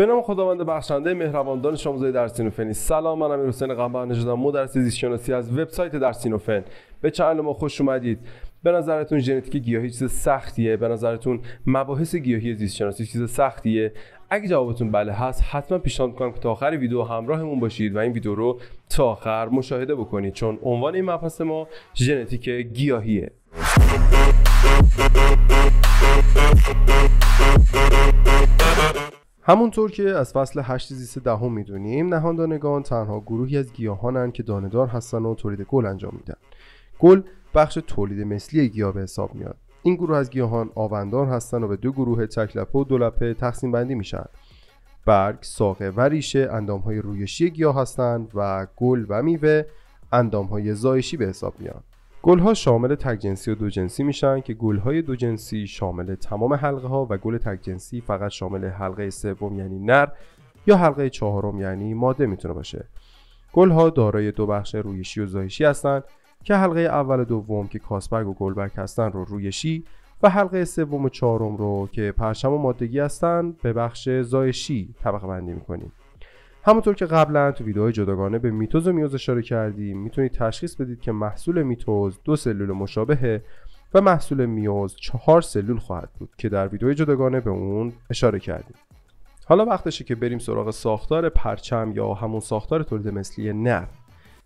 به نام خداوند بخشنده مهربان دانش آموزای درس سلام من امیر حسین قمر نژادم مدرس زیست شناسی از وبسایت درس سینوفن به چنل ما خوش اومدید به نظرتون ژنتیک گیاهی چیز سختیه به نظرتون مباحث گیاهی زیست شناسی چیز سختیه اگه جوابتون بله هست حتما پیشنهاد میکنم که تا آخر ویدیو همراهمون باشید و این ویدیو رو تا آخر مشاهده بکنید چون عنوان این مبحث ما ژنتیک گیاهیه همونطور که از فصل 8 زیست دهم میدونیم نهاندانگان تنها گروهی از گیاهانند که دانهدار هستن و تولید گل انجام میدن گل بخش تولید مثلی گیاه به حساب میاد این گروه از گیاهان آوندار هستند و به دو گروه تکلپه و دولپه تقسیم بندی میشن برگ، ساقه و ریشه اندامهای رویشی گیاه هستند و گل و میوه اندامهای زایشی به حساب میاد. گلها شامل جنسی و دو جنسی میشن که گلهای جنسی شامل تمام حلقه ها و گل جنسی فقط شامل حلقه سوم یعنی نر یا حلقه چهارم یعنی ماده میتونه باشه گلها دارای دو بخش رویشی و زایشی هستند که حلقه اول و دوم که کاسبرگ و گلبرگ هستن رو رویشی و حلقه سوم و چهارم رو که پرچم و مادگی هستن به بخش زایشی طبقه بندی میکنیم همونطور که قبلا تو ویدیوهای جداگانه به میتوز و میوز اشاره کردیم میتونید تشخیص بدید که محصول میتوز دو سلول مشابهه و محصول میوز چهار سلول خواهد بود که در ویدیوهای جداگانه به اون اشاره کردیم حالا وقتشه که بریم سراغ ساختار پرچم یا همون ساختار تولید مثلی نر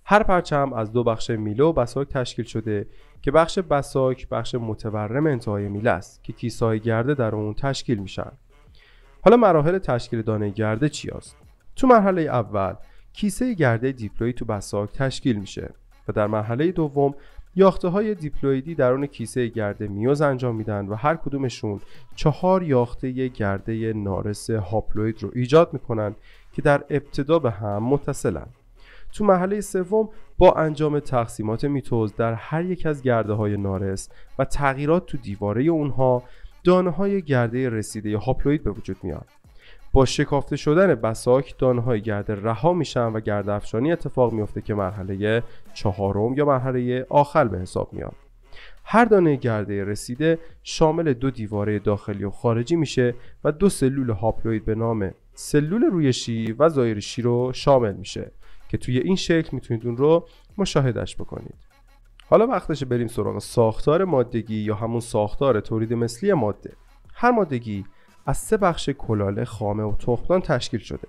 هر پرچم از دو بخش میله و بساک تشکیل شده که بخش بساک بخش متورم انتهای میله است که های گرده در اون تشکیل میشن حالا مراحل تشکیل دانه گرده چی است تو مرحله اول کیسه گرده دیپلوی تو بساک تشکیل میشه و در مرحله دوم یاخته های دیپلویدی درون کیسه گرده میوز انجام میدن و هر کدومشون چهار یاخته گرده نارس هاپلوید رو ایجاد میکنن که در ابتدا به هم متصلن تو مرحله سوم با انجام تقسیمات میتوز در هر یک از گرده های نارس و تغییرات تو دیواره اونها دانه های گرده رسیده هاپلوید به وجود میاد با شکافته شدن بساک دانهای گرد رها میشن و گرد افشانی اتفاق میفته که مرحله چهارم یا مرحله آخر به حساب میاد هر دانه گرده رسیده شامل دو دیواره داخلی و خارجی میشه و دو سلول هاپلوید به نام سلول روی شی و زایر شی رو شامل میشه که توی این شکل میتونید اون رو مشاهدش بکنید حالا وقتش بریم سراغ ساختار مادگی یا همون ساختار تولید مثلی ماده هر مادگی از سه بخش کلاله خامه و تخمدان تشکیل شده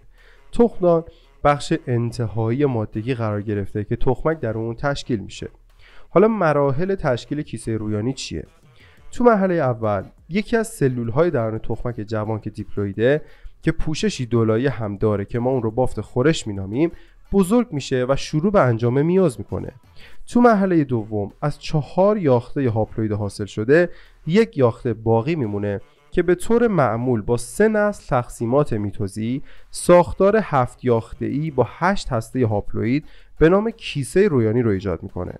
تخمدان بخش انتهایی مادگی قرار گرفته که تخمک در اون تشکیل میشه حالا مراحل تشکیل کیسه رویانی چیه تو مرحله اول یکی از سلول های درون تخمک جوان که دیپلویده که پوششی دولایی هم داره که ما اون رو بافت خورش مینامیم بزرگ میشه و شروع به انجام میاز میکنه تو مرحله دوم از چهار یاخته هاپلوید حاصل شده یک یاخته باقی میمونه که به طور معمول با سه نسل تقسیمات میتوزی ساختار هفت یاخته ای با هشت هسته هاپلوید به نام کیسه رویانی رو ایجاد میکنه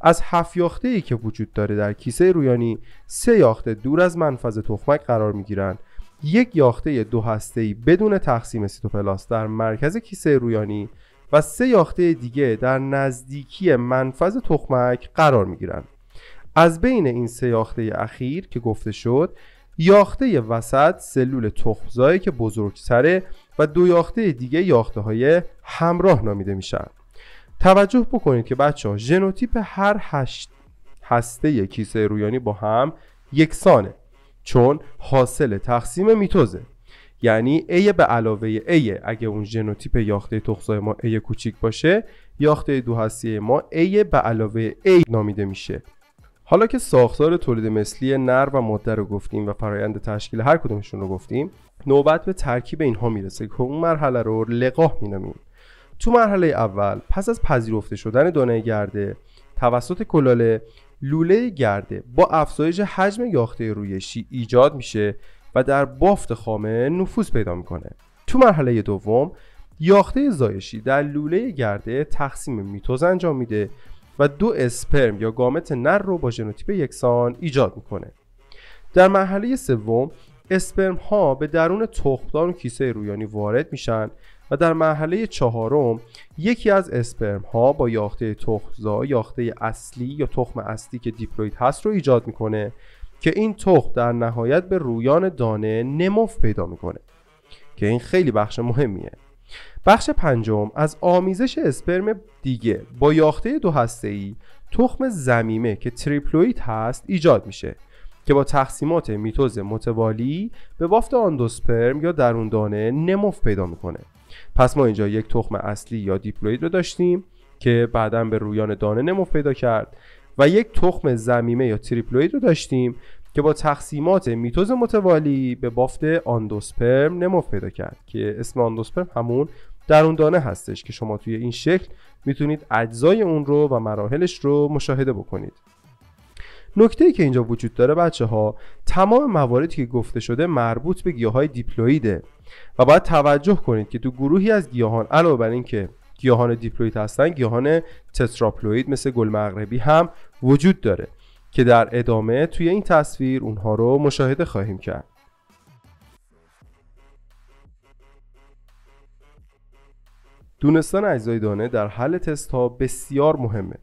از هفت یاخته ای که وجود داره در کیسه رویانی سه یاخته دور از منفذ تخمک قرار میگیرن یک یاخته دو هسته ای بدون تقسیم سیتوپلاس در مرکز کیسه رویانی و سه یاخته دیگه در نزدیکی منفذ تخمک قرار میگیرن از بین این سه یاخته اخیر که گفته شد یاخته وسط سلول تخمزایی که بزرگتره و دو یاخته دیگه یاخته های همراه نامیده میشن توجه بکنید که بچه ها ژنوتیپ هر هشت هسته کیسه رویانی با هم یکسانه چون حاصل تقسیم میتوزه یعنی A به علاوه A اگه اون ژنوتیپ یاخته تخزای ما A کوچیک باشه یاخته دو هسته ما A به علاوه A نامیده میشه حالا که ساختار تولید مثلی نر و ماده رو گفتیم و فرایند تشکیل هر کدومشون رو گفتیم نوبت به ترکیب اینها میرسه که اون مرحله رو لقاح مینامیم تو مرحله اول پس از پذیرفته شدن دانه گرده توسط کلاله لوله گرده با افزایش حجم یاخته رویشی ایجاد میشه و در بافت خامه نفوذ پیدا میکنه تو مرحله دوم یاخته زایشی در لوله گرده تقسیم میتوز انجام میده و دو اسپرم یا گامت نر رو با ژنوتیپ یکسان ایجاد میکنه در مرحله سوم اسپرم ها به درون تخمدان و کیسه رویانی وارد میشن و در مرحله چهارم یکی از اسپرم ها با یاخته تخمزا یاخته اصلی یا تخم اصلی که دیپلوید هست رو ایجاد میکنه که این تخم در نهایت به رویان دانه نموف پیدا میکنه که این خیلی بخش مهمیه بخش پنجم از آمیزش اسپرم دیگه با یاخته دو ای تخم زمیمه که تریپلوید هست ایجاد میشه که با تقسیمات میتوز متوالی به بافت آندوسپرم یا درون دانه نموف پیدا میکنه پس ما اینجا یک تخم اصلی یا دیپلوید رو داشتیم که بعدا به رویان دانه نموف پیدا کرد و یک تخم زمیمه یا تریپلوید رو داشتیم که با تقسیمات میتوز متوالی به بافت آندوسپرم نمو پیدا کرد که اسم آندوسپرم همون در اون دانه هستش که شما توی این شکل میتونید اجزای اون رو و مراحلش رو مشاهده بکنید نکته ای که اینجا وجود داره بچه ها تمام مواردی که گفته شده مربوط به گیاه های دیپلویده و باید توجه کنید که تو گروهی از گیاهان علاوه بر اینکه گیاهان دیپلوید هستن گیاهان تتراپلوید مثل گل مغربی هم وجود داره که در ادامه توی این تصویر اونها رو مشاهده خواهیم کرد. دونستان اجزای دانه در حل تست ها بسیار مهمه.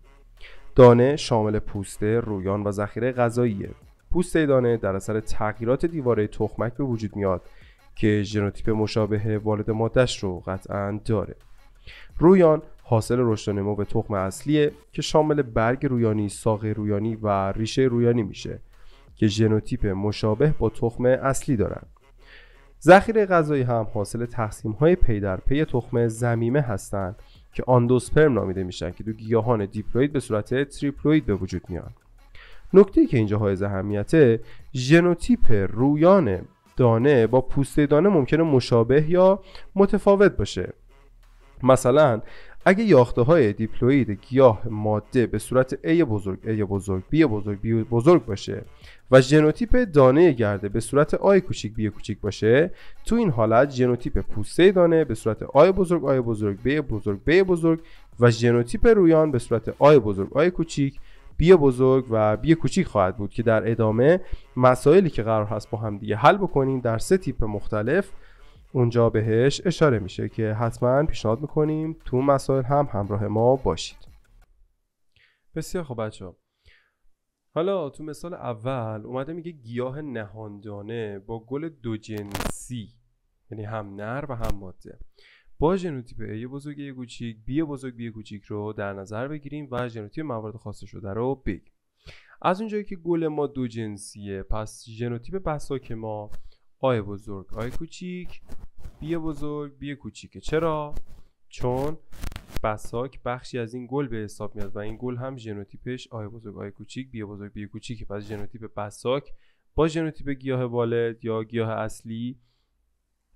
دانه شامل پوسته، رویان و ذخیره غذاییه. پوسته دانه در اثر تغییرات دیواره تخمک به وجود میاد که ژنوتیپ مشابه والد مادش رو قطعا داره. رویان حاصل رشد نمو به تخم اصلیه که شامل برگ رویانی، ساقه رویانی و ریشه رویانی میشه که ژنوتیپ مشابه با تخم اصلی دارن. ذخیره غذایی هم حاصل تقسیم های پی در پی تخم زمیمه هستند که آندوسپرم نامیده میشن که دو گیاهان دیپلوید به صورت تریپلوید به وجود میان. نکته که اینجا های اهمیته ژنوتیپ رویان دانه با پوسته دانه ممکنه مشابه یا متفاوت باشه مثلا اگه یاخته های دیپلوید گیاه ماده به صورت A بزرگ A بزرگ B بزرگ B بزرگ باشه و ژنوتیپ دانه گرده به صورت آی کوچیک بی کوچیک باشه تو این حالت ژنوتیپ پوسته دانه به صورت آی بزرگ آی بزرگ B بزرگ B بزرگ و ژنوتیپ رویان به صورت آی بزرگ آی کوچیک بی بزرگ و بی کوچیک خواهد بود که در ادامه مسائلی که قرار هست با هم دیگه حل بکنیم در سه تیپ مختلف اونجا بهش اشاره میشه که حتما پیشنهاد میکنیم تو مسائل هم همراه ما باشید بسیار خوب بچه ها. حالا تو مثال اول اومده میگه گیاه نهاندانه با گل دو جنسی یعنی هم نر و هم ماده با ژنوتیپ یه بزرگ یه کوچیک بی بزرگ بی کوچیک رو در نظر بگیریم و ژنوتیپ موارد خاصه شده رو بگیم از اونجایی که گل ما دو جنسیه پس ژنوتیپ بساک ما آی بزرگ آی کوچیک بی بزرگ بی کوچیکه چرا چون بساک بخشی از این گل به حساب میاد و این گل هم ژنوتیپش آی بزرگ آی کوچیک بی بزرگ بی کوچیکه پس ژنوتیپ بساک با ژنوتیپ گیاه والد یا گیاه اصلی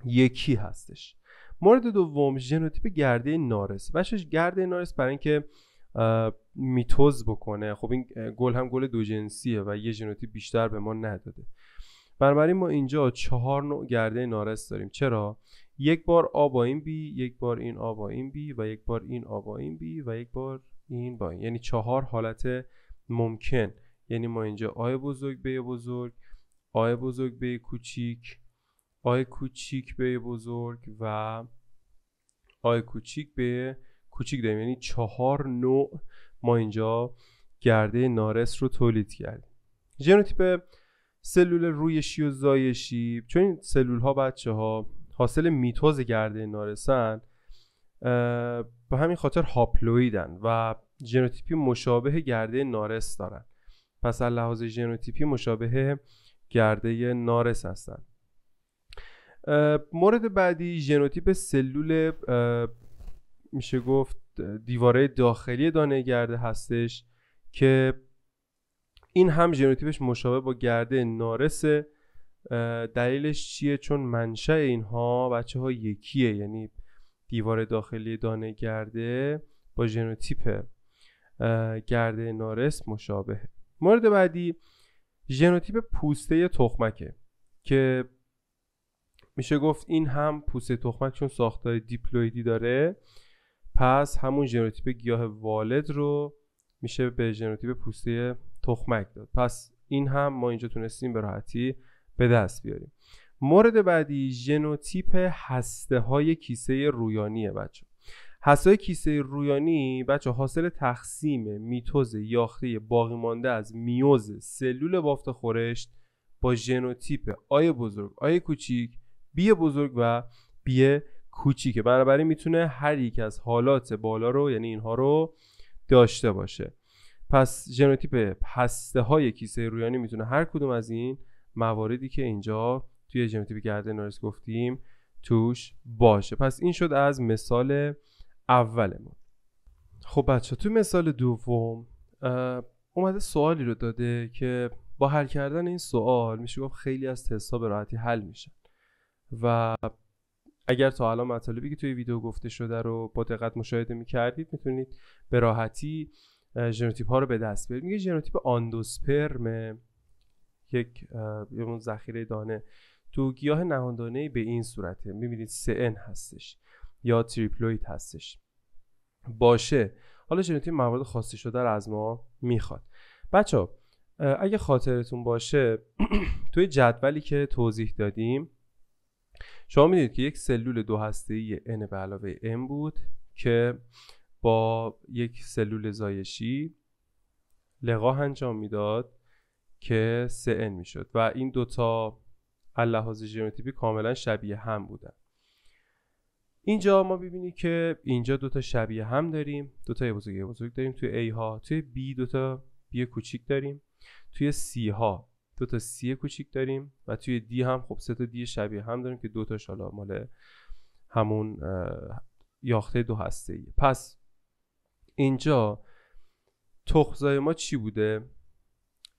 یکی هستش مورد دوم ژنوتیپ گرده نارس بچش گرده نارس برای اینکه میتوز بکنه خب این گل هم گل دوجنسیه و یه ژنوتیپ بیشتر به ما نداده بنابراین ما اینجا چهار نوع گرده نارس داریم چرا یک بار آ با این بی یک بار این آ با این بی و یک بار این آ با این بی و یک بار این با این یعنی چهار حالت ممکن یعنی ما اینجا آی بزرگ به بزرگ آی بزرگ به کوچیک آی کوچیک به بزرگ و آی کوچیک به کوچیک داریم یعنی چهار نوع ما اینجا گرده نارس رو تولید کردیم ژنوتیپ سلول رویشی و زایشی چون این سلول ها بچه ها حاصل میتوز گرده نارسن به همین خاطر هاپلویدن و ژنوتیپی مشابه گرده نارس دارن پس از لحاظ ژنوتیپی مشابه گرده نارس هستن مورد بعدی ژنوتیپ سلول میشه گفت دیواره داخلی دانه گرده هستش که این هم ژنوتیپش مشابه با گرده نارسه دلیلش چیه چون منشأ اینها بچه ها یکیه یعنی دیوار داخلی دانه گرده با ژنوتیپ گرده نارس مشابهه مورد بعدی ژنوتیپ پوسته تخمکه که میشه گفت این هم پوسته تخمک چون ساختار دیپلویدی داره پس همون ژنوتیپ گیاه والد رو میشه به ژنوتیپ پوسته تخمک داد پس این هم ما اینجا تونستیم به راحتی به دست بیاریم مورد بعدی ژنوتیپ هسته های کیسه رویانیه بچه هسته کیسه رویانی بچه حاصل تقسیم میتوز یاخته باقی مانده از میوز سلول بافت خورشت با ژنوتیپ آی بزرگ آی کوچیک بی بزرگ و بی کوچیکه بنابراین میتونه هر یک از حالات بالا رو یعنی اینها رو داشته باشه پس ژنوتیپ هسته های کیسه رویانی میتونه هر کدوم از این مواردی که اینجا توی ژنوتیپ گرده نارس گفتیم توش باشه پس این شد از مثال اولمون خب بچه تو مثال دوم اومده سوالی رو داده که با حل کردن این سوال میشه گفت خیلی از تستا به راحتی حل میشن و اگر تا الان مطالبی که توی ویدیو گفته شده رو با دقت مشاهده میکردید میتونید به راحتی ژنوتیپ ها رو به دست بیارید میگه ژنوتیپ آندوسپرم یک یه ذخیره دانه تو گیاه نهاندانه به این صورته میبینید ان هستش یا تریپلوید هستش باشه حالا ژنوتیپ موارد خاصی شده رو از ما میخواد بچه اگه خاطرتون باشه توی جدولی که توضیح دادیم شما میدید که یک سلول دو هسته ای N به علاوه M بود که با یک سلول زایشی لقاح انجام میداد که سئن میشد و این دوتا اللحاظ ژنوتیپی کاملا شبیه هم بودن اینجا ما ببینیم که اینجا دوتا شبیه هم داریم دوتا یه بزرگ یه بزرگ داریم توی a ها توی b دوتا b کوچیک داریم توی c ها دوتا c کوچیک داریم و توی دی هم خب سه تا دی شبیه هم داریم که دوتا شالا مال همون یاخته دو هسته پس اینجا تخزای ما چی بوده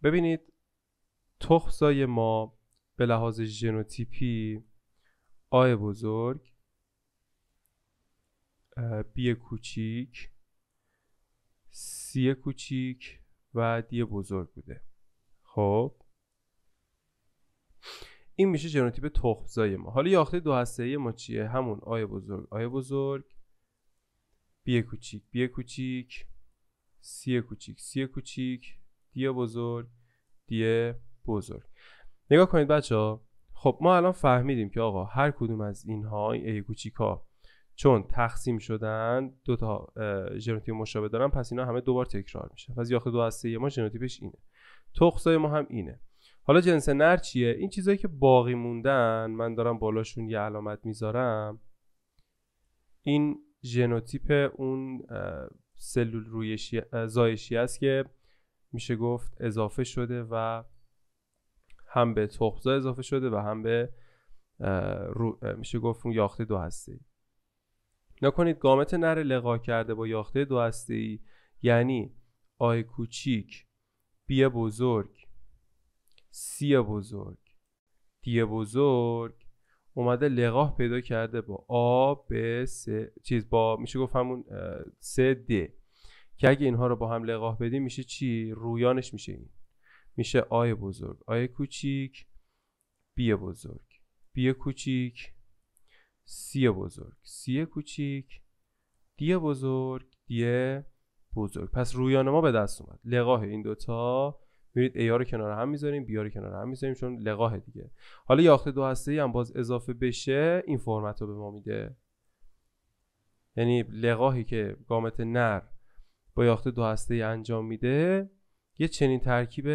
ببینید تخزای ما به لحاظ ژنوتیپی آی بزرگ بی کوچیک سی کوچیک و دی بزرگ بوده خب این میشه ژنوتیپ تخزای ما حالا یاخته دو هسته ما چیه همون آی بزرگ آی بزرگ بی کوچیک بی کوچیک سی کوچیک سی کوچیک دی بزرگ دی بزرگ نگاه کنید بچه ها خب ما الان فهمیدیم که آقا هر کدوم از اینها این ای کوچیک ها چون تقسیم شدن دو تا ژنوتیپ مشابه دارن پس اینا همه دوبار تکرار میشن پس یاخته دو از سه ما ژنوتیپش اینه تخسای ما هم اینه حالا جنس نر چیه این چیزایی که باقی موندن من دارم بالاشون یه علامت میذارم این ژنوتیپ اون سلول رویشی زایشی است که میشه گفت اضافه شده و هم به تخمزا اضافه شده و هم به میشه گفت اون یاخته دو هسته ای نکنید گامت نر لقا کرده با یاخته دو هسته ای یعنی آی کوچیک بی بزرگ سی بزرگ دی بزرگ اومده لقاه پیدا کرده با آ به س چیز با میشه گفت همون س د که اگه اینها رو با هم لقاه بدیم میشه چی رویانش میشه این میشه آی بزرگ آی کوچیک بی بزرگ بی کوچیک سی بزرگ سی کوچیک دی بزرگ دی بزرگ پس رویان ما به دست اومد لقاه این دوتا میرید ای رو کنار هم میذاریم بی رو کنار هم میذاریم چون لقاه دیگه حالا یاخت دو هسته ای هم باز اضافه بشه این فرمت رو به ما میده یعنی لقاهی که گامت نر با یاخت دو هسته ای انجام میده یه چنین ترکیب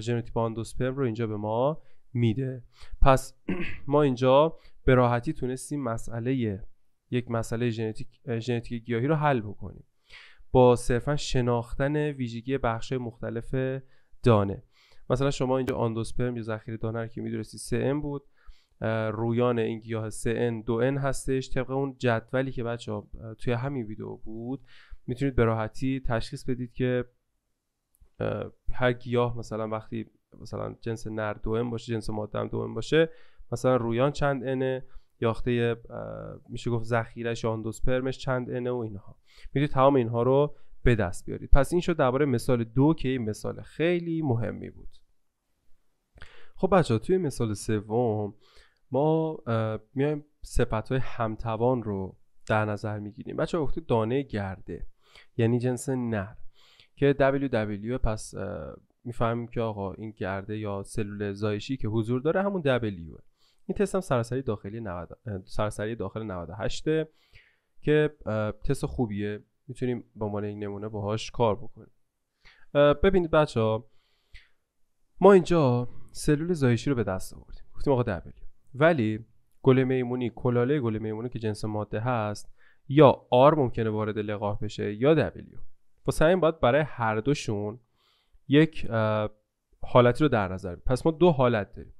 ژنوتیپ آندوسپرم رو اینجا به ما میده پس ما اینجا به راحتی تونستیم مسئله یک مسئله ژنتیک ژنتیک گیاهی رو حل بکنیم با صرفا شناختن ویژگی بخش مختلف مثلا شما اینجا آندوسپرم یا ذخیره دانه که میدونستی 3 ام بود رویان این گیاه 3 ان دو ان هستش طبق اون جدولی که بچه ها توی همین ویدیو بود میتونید به راحتی تشخیص بدید که هر گیاه مثلا وقتی مثلا جنس نر ام باشه جنس ماده هم ام باشه مثلا رویان چند انه یاخته میشه گفت ذخیرش یا چند انه و اینها میدونید تمام اینها رو به دست بیارید پس این شد درباره مثال دو که این مثال خیلی مهمی بود خب بچه توی مثال سوم ما میایم صفت‌های های همتوان رو در نظر میگیریم بچه گفته دانه گرده یعنی جنس نر که WW پس میفهمیم که آقا این گرده یا سلول زایشی که حضور داره همون W این تست هم سراسری داخلی 90 سراسری داخل 98 که تست خوبیه میتونیم با عنوان این نمونه باهاش کار بکنیم ببینید بچه ها ما اینجا سلول زایشی رو به دست آوردیم گفتیم آقا دبلیو ولی گل میمونی کلاله گل میمونی که جنس ماده هست یا آر ممکنه وارد لقاح بشه یا دبلیو پس همین باید برای هر دوشون یک حالتی رو در نظر پس ما دو حالت داریم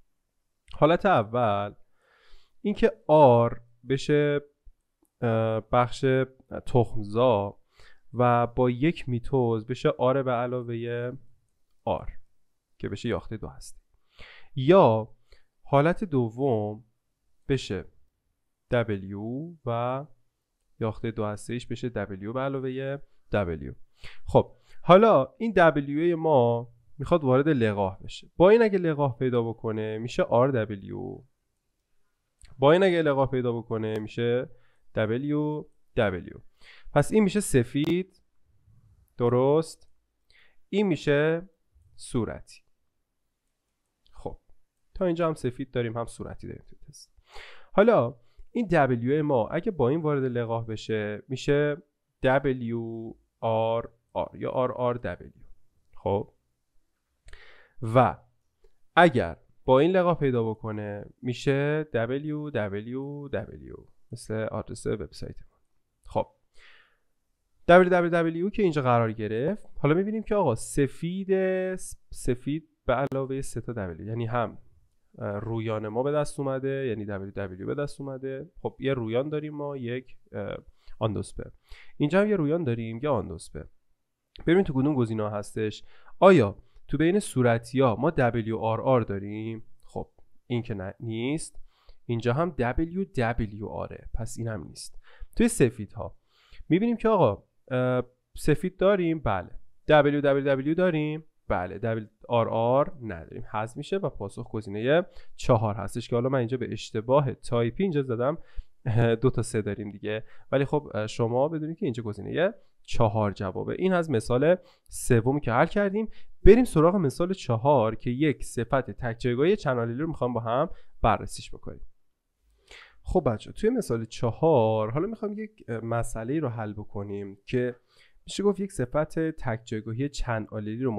حالت اول اینکه آر بشه بخش تخمزا و با یک میتوز بشه آر به علاوه آر که بشه یاخته دو هستی یا حالت دوم بشه W و یاخته دو هستهش بشه W به علاوه W خب حالا این W ما میخواد وارد لقاح بشه با این اگه لقاه پیدا بکنه میشه RW با این اگه لقاه پیدا بکنه میشه W W پس این میشه سفید درست این میشه صورتی خب تا اینجا هم سفید داریم هم صورتی داریم توی تست حالا این W ما اگه با این وارد لقاه بشه میشه W R R یا R R W خب و اگر با این لقاه پیدا بکنه میشه W W W مثل آدرس وبسایت ما خب www که اینجا قرار گرفت حالا میبینیم که آقا سفید سفید به علاوه سه تا W یعنی هم رویان ما به دست اومده یعنی www به دست اومده خب یه رویان داریم ما یک آندوسپه اینجا هم یه رویان داریم یه آندوسپه ببینیم تو کدوم گزینه هستش آیا تو بین صورتی ها ما WRR داریم خب این که نیست اینجا هم آره پس این هم نیست توی سفید ها میبینیم که آقا سفید داریم بله WWW داریم بله WRR نداریم حذف میشه و پاسخ گزینه چهار هستش که حالا من اینجا به اشتباه تایپی اینجا زدم دو تا سه داریم دیگه ولی خب شما بدونید که اینجا گزینه چهار جوابه این از مثال سومی که حل کردیم بریم سراغ مثال چهار که یک صفت تک جایگاهی چنالیلی رو میخوام با هم بررسیش بکنیم خب بچه توی مثال چهار حالا میخوام یک مسئله رو حل بکنیم که میشه گفت یک صفت تک جایگاهی چند آلیلی رو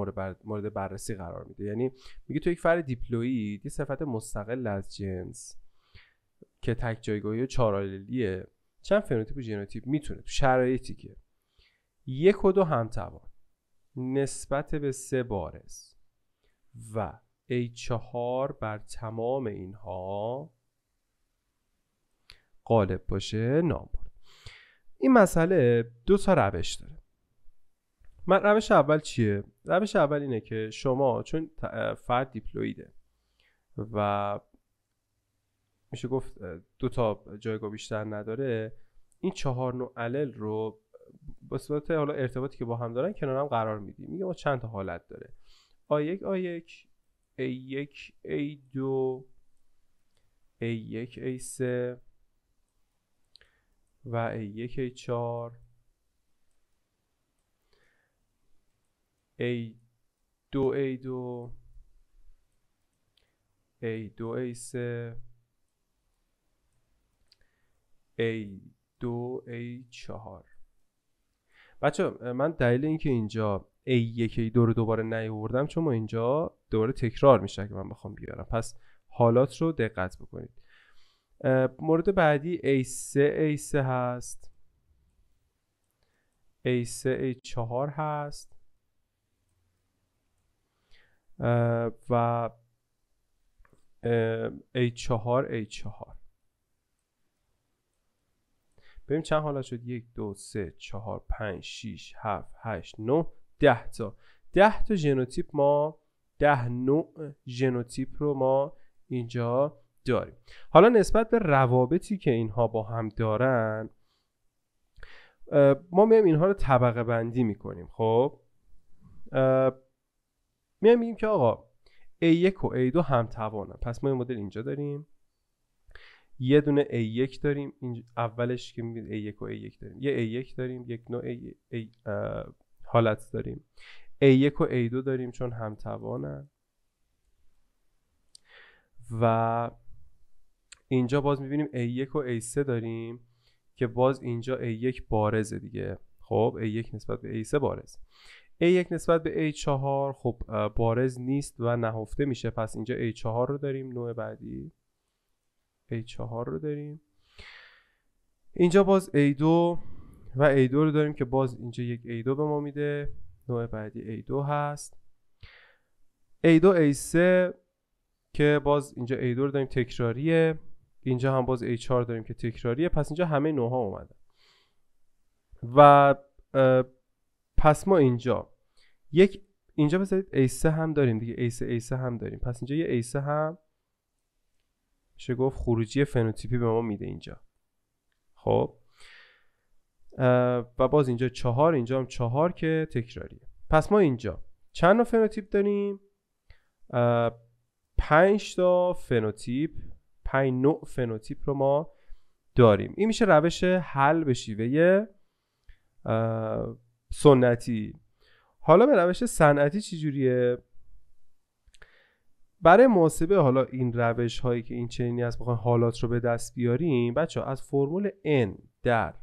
مورد بررسی قرار میده یعنی میگه تو یک فرد دیپلوید یه صفت مستقل از جنس که تک جایگاهی چهار آلیلیه چند فنوتیپ و ژنوتیپ میتونه تو شرایطی که یک و دو همتوان نسبت به سه بارز و ای چهار بر تمام اینها غالب باشه نامبر این مسئله دو تا روش داره من روش اول چیه روش اول اینه که شما چون فرد دیپلویده و میشه گفت دو تا جایگاه بیشتر نداره این چهار نوع علل رو با صورت حالا ارتباطی که با هم دارن کنار هم قرار میدیم میگه ما چند تا حالت داره A1 A1 A1 A2 A1 A3 و A1 A4 A2 A2 A2 A3 A2 A4 بچه من دلیل اینکه اینجا A1 A2 رو دوباره نیاوردم چون ما اینجا دوباره تکرار میشه که من بخوام بیارم پس حالات رو دقت بکنید مورد بعدی A3 A3 هست A3 A4 هست و A4 A4 بریم چند حالا شد یک دو سه چهار پنج شیش هفت هشت نه ده تا ده تا ژنوتیپ ما ده نوع ژنوتیپ رو ما اینجا داریم حالا نسبت به روابطی که اینها با هم دارن ما میایم اینها رو طبقه بندی میکنیم خب میایم میگیم که آقا A1 و A2 هم توانن پس ما این مدل اینجا داریم یه دونه A1 داریم اولش که میبینید A1 و A1 داریم یه A1 داریم یک نوع A... حالت داریم A1 و A2 داریم چون هم توانن و اینجا باز میبینیم A1 و A3 داریم که باز اینجا A1 بارزه دیگه خب A1 نسبت به A3 بارز A1 نسبت به A4 خب بارز نیست و نهفته میشه پس اینجا A4 رو داریم نوع بعدی A4 رو داریم اینجا باز A2 و A2 رو داریم که باز اینجا یک A2 به ما میده نوع بعدی A2 هست A2 A3 که باز اینجا A2 رو داریم تکراریه اینجا هم باز H4 داریم که تکراریه پس اینجا همه نوها اومده و پس ما اینجا یک اینجا بذارید A3 هم داریم دیگه A3 A3 هم داریم پس اینجا یه A3 هم چه گفت خروجی فنوتیپی به ما میده اینجا خب و باز اینجا چهار اینجا هم چهار که تکراریه پس ما اینجا چند نوع فنوتیپ داریم پنج تا فنوتیپ پنج نوع فنوتیپ رو ما داریم این میشه روش حل به شیوه سنتی حالا به روش صنعتی چجوریه برای محاسبه حالا این روش هایی که این چنینی هست بخوایم حالات رو به دست بیاریم بچه از فرمول n در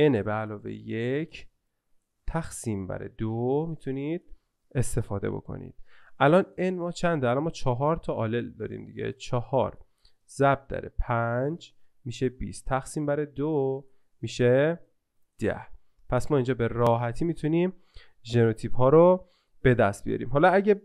n به علاوه یک تقسیم بر دو میتونید استفاده بکنید الان n ما چنده الان ما چهار تا آلل داریم دیگه چهار ضرب داره 5 میشه 20 تقسیم بر دو میشه 10 پس ما اینجا به راحتی میتونیم ژنوتیپ ها رو به دست بیاریم حالا اگه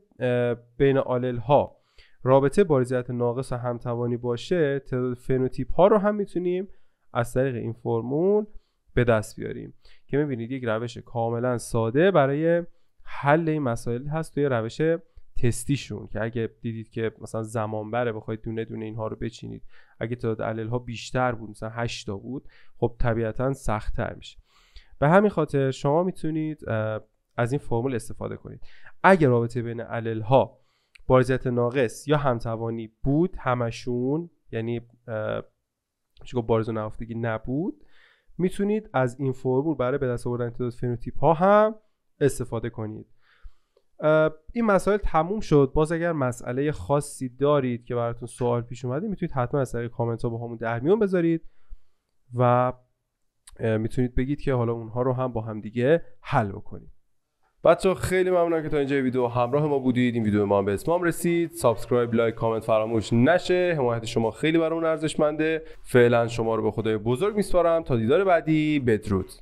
بین آلل ها رابطه بارزیت ناقص و همتوانی باشه تعداد فنوتیپ ها رو هم میتونیم از طریق این فرمول به دست بیاریم که میبینید یک روش کاملا ساده برای حل این مسائل هست توی روش تستیشون که اگه دیدید که مثلا زمان بره بخواید دونه دونه اینها رو بچینید اگه تعداد علل ها بیشتر بود مثلا 8 تا بود خب طبیعتا سخت تر میشه به همین خاطر شما میتونید از این فرمول استفاده کنید اگر رابطه بین علل ها بارزیت ناقص یا همتوانی بود همشون یعنی چیکو بارز و نهفتگی نبود میتونید از این فرمول برای به دست آوردن تعداد فنوتیپ ها هم استفاده کنید این مسائل تموم شد باز اگر مسئله خاصی دارید که براتون سوال پیش اومده میتونید حتما از طریق کامنت ها با همون در میون بذارید و میتونید بگید که حالا اونها رو هم با هم دیگه حل بکنید بچه خیلی ممنونم که تا اینجا ویدیو همراه ما بودید این ویدیو ما به اسمام رسید سابسکرایب لایک کامنت فراموش نشه حمایت شما خیلی برامون ارزشمنده فعلا شما رو به خدای بزرگ میسپارم تا دیدار بعدی بدرود